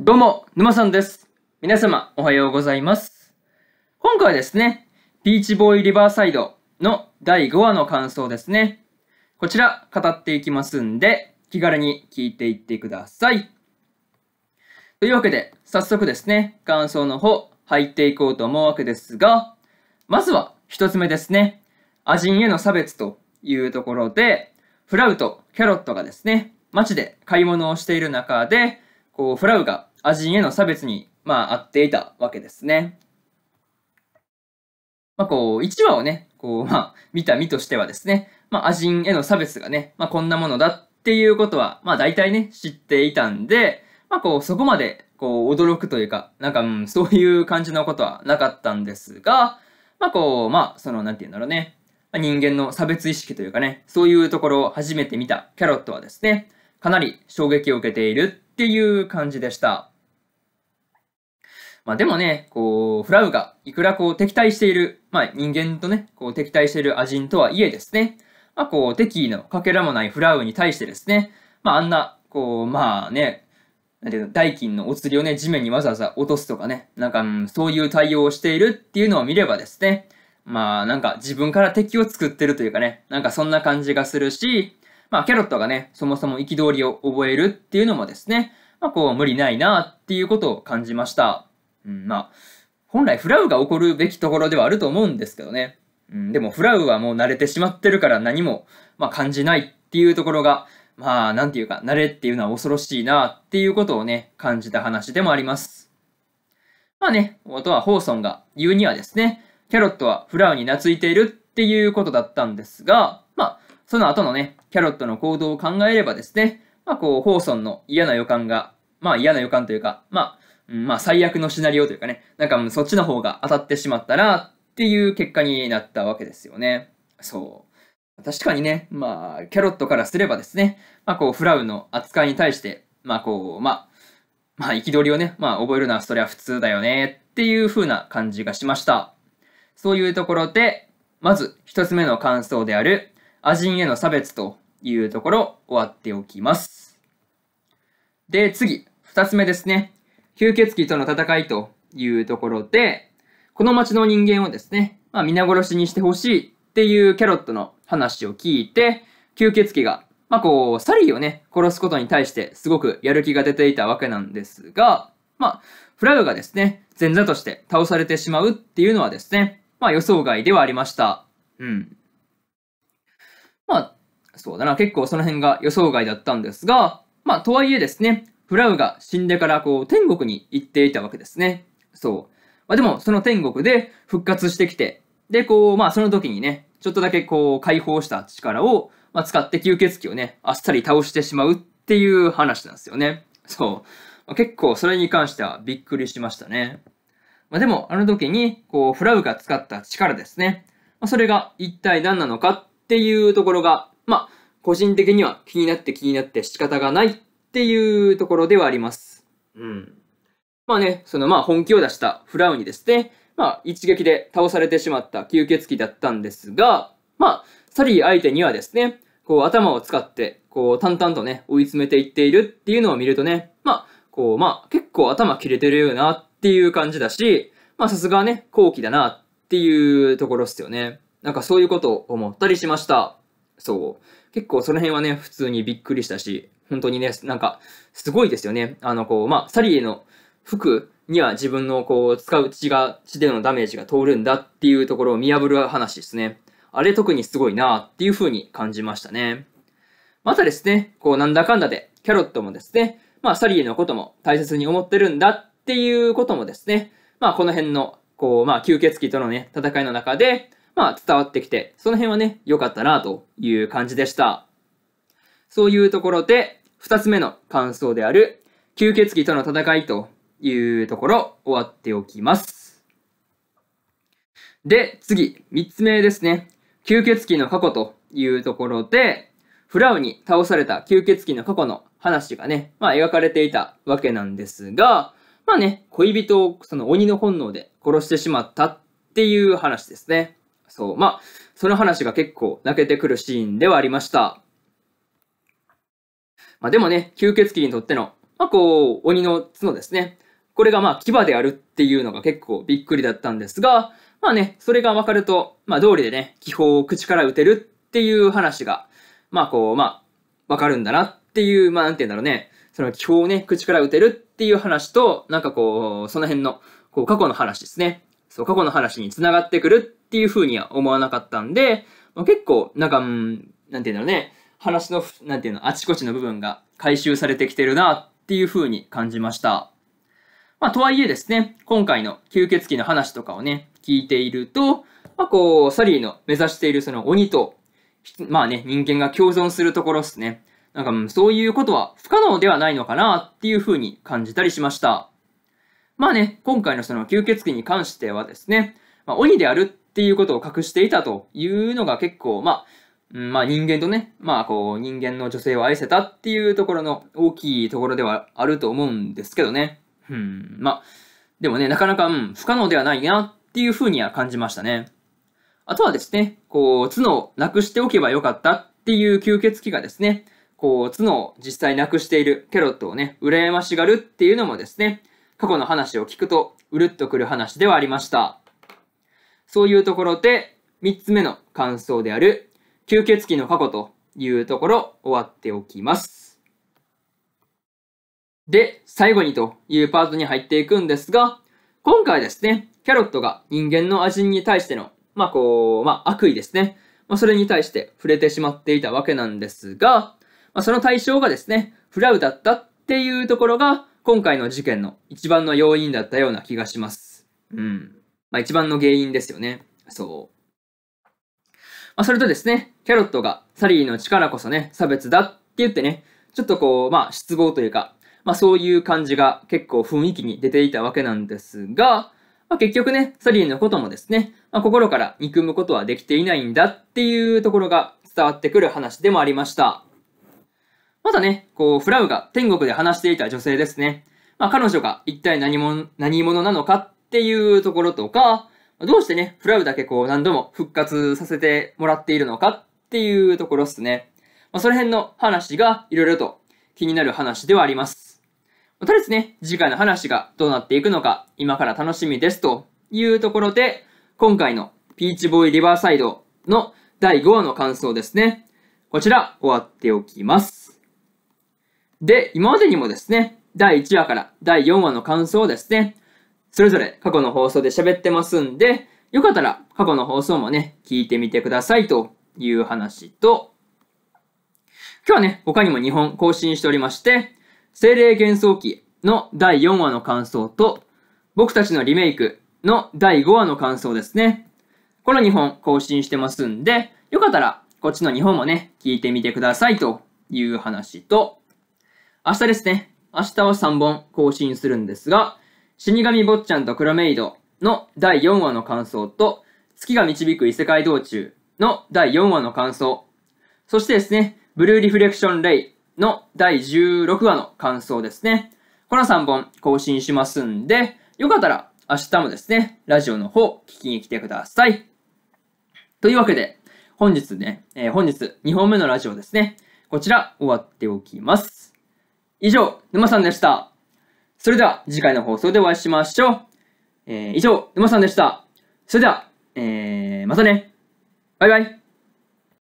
どうも、沼さんです。皆様、おはようございます。今回はですね、ピーチボーイリバーサイドの第5話の感想ですね。こちら、語っていきますんで、気軽に聞いていってください。というわけで、早速ですね、感想の方、入っていこうと思うわけですが、まずは、一つ目ですね、アジンへの差別というところで、フラウとキャロットがですね、街で買い物をしている中で、こう、フラウがアジンへの差別に、まあ、っていたわけですね。まあ、こう、1話をね、こう、まあ、見た身としてはですね、まあ、アジンへの差別がね、まあ、こんなものだっていうことは、まあ、大体ね、知っていたんで、まあ、こう、そこまで、こう、驚くというか、なんか、うん、そういう感じのことはなかったんですが、まあ、こう、まあ、その、なんて言うんだろうね、まあ、人間の差別意識というかね、そういうところを初めて見たキャロットはですね、かなり衝撃を受けているっていう感じでした。まあでもね、こう、フラウがいくらこう敵対している、まあ人間とね、こう敵対しているアジンとはいえですね、まあこう敵意のかけらもないフラウに対してですね、まああんな、こう、まあね、なんていうの、代金のお釣りをね、地面にわざわざ落とすとかね、なんか、うん、そういう対応をしているっていうのを見ればですね、まあなんか自分から敵を作ってるというかね、なんかそんな感じがするし、まあキャロットがね、そもそも憤りを覚えるっていうのもですね、まあこう無理ないなっていうことを感じました。うん、まあ、本来フラウが起こるべきところではあると思うんですけどね。うん、でもフラウはもう慣れてしまってるから何も、まあ、感じないっていうところが、まあ、なんていうか、慣れっていうのは恐ろしいなっていうことをね、感じた話でもあります。まあね、あとはホーソンが言うにはですね、キャロットはフラウに懐いているっていうことだったんですが、まあ、その後のね、キャロットの行動を考えればですね、まあこう、ホーソンの嫌な予感が、まあ嫌な予感というか、まあ、うん、まあ最悪のシナリオというかね、なんかそっちの方が当たってしまったらっていう結果になったわけですよね。そう。確かにね、まあ、キャロットからすればですね、まあこう、フラウの扱いに対して、まあこう、まあ、まあ憤りをね、まあ覚えるのはそれは普通だよねっていう風な感じがしました。そういうところで、まず一つ目の感想である、アジンへの差別というところ終わっておきます。で、次、二つ目ですね。吸血鬼との戦いというところで、この町の人間をですね、まあ、皆殺しにしてほしいっていうキャロットの話を聞いて、吸血鬼が、まあ、こう、サリーをね、殺すことに対してすごくやる気が出ていたわけなんですが、まあ、フラグがですね、前座として倒されてしまうっていうのはですね、まあ予想外ではありました。うん。まあ、そうだな、結構その辺が予想外だったんですが、まあとはいえですね、フラウが死んでからこう天国に行っていたわけですね。そう。まあ、でもその天国で復活してきて、でこうまあその時にね、ちょっとだけこう解放した力を、まあ、使って吸血鬼をね、あっさり倒してしまうっていう話なんですよね。そう。まあ、結構それに関してはびっくりしましたね。まあ、でもあの時にこうフラウが使った力ですね。まあ、それが一体何なのかっていうところが、まあ個人的には気になって気になって仕方がないっていうところではあります。うん。まあね、そのまあ本気を出したフラウにですね、まあ一撃で倒されてしまった吸血鬼だったんですが、まあ、サリー相手にはですね、こう頭を使って、こう淡々とね、追い詰めていっているっていうのを見るとね、まあ、こう、まあ結構頭切れてるよなっていう感じだし、まあさすがね、後期だなっていうところっすよね。なんかそういうことを思ったりしました。そう。結構その辺はね、普通にびっくりしたし、本当にね、なんか、すごいですよね。あの、こう、まあ、サリーの服には自分のこう、使う血が、血でのダメージが通るんだっていうところを見破る話ですね。あれ特にすごいなっていう風に感じましたね。またですね、こう、なんだかんだで、キャロットもですね、まあ、サリーのことも大切に思ってるんだっていうこともですね、まあ、この辺の、こう、まあ、吸血鬼とのね、戦いの中で、まあ、伝わってきて、その辺はね、良かったなという感じでした。そういうところで、二つ目の感想である、吸血鬼との戦いというところ、終わっておきます。で、次、三つ目ですね。吸血鬼の過去というところで、フラウに倒された吸血鬼の過去の話がね、まあ描かれていたわけなんですが、まあね、恋人をその鬼の本能で殺してしまったっていう話ですね。そう、まあ、その話が結構泣けてくるシーンではありました。まあ、でもね、吸血鬼にとっての、まあ、こう、鬼の角ですね。これがまあ牙であるっていうのが結構びっくりだったんですが、まあね、それが分かると、まあ道理でね、気泡を口から打てるっていう話が、まあこう、まあ、分かるんだなっていう、まあなんて言うんだろうね、その気泡をね、口から打てるっていう話と、なんかこう、その辺の、こう過去の話ですね。そう、過去の話に繋がってくるっていうふうには思わなかったんで、まあ、結構、なんか、うん、なんて言うんだろうね、話の、なんていうの、あちこちの部分が回収されてきてるなっていう風に感じました。まあ、とはいえですね、今回の吸血鬼の話とかをね、聞いていると、まあ、こう、サリーの目指しているその鬼と、まあね、人間が共存するところですね。なんか、そういうことは不可能ではないのかなっていう風に感じたりしました。まあね、今回のその吸血鬼に関してはですね、まあ、鬼であるっていうことを隠していたというのが結構、まあ、まあ人間とね、まあこう人間の女性を愛せたっていうところの大きいところではあると思うんですけどね。うん、まあ、でもね、なかなか、うん、不可能ではないなっていうふうには感じましたね。あとはですね、こう、角をなくしておけばよかったっていう吸血鬼がですね、こう、角を実際なくしているケロットをね、羨ましがるっていうのもですね、過去の話を聞くと、うるっとくる話ではありました。そういうところで、三つ目の感想である吸血鬼の過去というところ終わっておきます。で、最後にというパートに入っていくんですが、今回ですね、キャロットが人間の味に対しての、まあこう、まあ悪意ですね。まあそれに対して触れてしまっていたわけなんですが、まあその対象がですね、フラウだったっていうところが、今回の事件の一番の要因だったような気がします。うん。まあ一番の原因ですよね。そう。まあ、それとですね、キャロットがサリーの力こそね、差別だって言ってね、ちょっとこう、まあ、失望というか、まあ、そういう感じが結構雰囲気に出ていたわけなんですが、まあ、結局ね、サリーのこともですね、まあ、心から憎むことはできていないんだっていうところが伝わってくる話でもありました。まだね、こう、フラウが天国で話していた女性ですね。まあ、彼女が一体何者、何者なのかっていうところとか、どうしてね、フラウだけこう何度も復活させてもらっているのかっていうところっすね。まあ、その辺の話がいろいろと気になる話ではあります。まあ、とりあえずね、次回の話がどうなっていくのか、今から楽しみですというところで、今回のピーチボーイリバーサイドの第5話の感想ですね。こちら、終わっておきます。で、今までにもですね、第1話から第4話の感想をですね、それぞれ過去の放送で喋ってますんで、よかったら過去の放送もね、聞いてみてくださいという話と、今日はね、他にも2本更新しておりまして、精霊幻想記の第4話の感想と、僕たちのリメイクの第5話の感想ですね。この2本更新してますんで、よかったらこっちの2本もね、聞いてみてくださいという話と、明日ですね、明日は3本更新するんですが、死神坊ちゃんと黒メイドの第4話の感想と、月が導く異世界道中の第4話の感想、そしてですね、ブルーリフレクションレイの第16話の感想ですね。この3本更新しますんで、よかったら明日もですね、ラジオの方聞きに来てください。というわけで、本日ね、えー、本日2本目のラジオですね。こちら終わっておきます。以上、沼さんでした。それでは次回の放送でお会いしましょう。えー、以上、沼さんでした。それでは、えー、またね。バイバイ。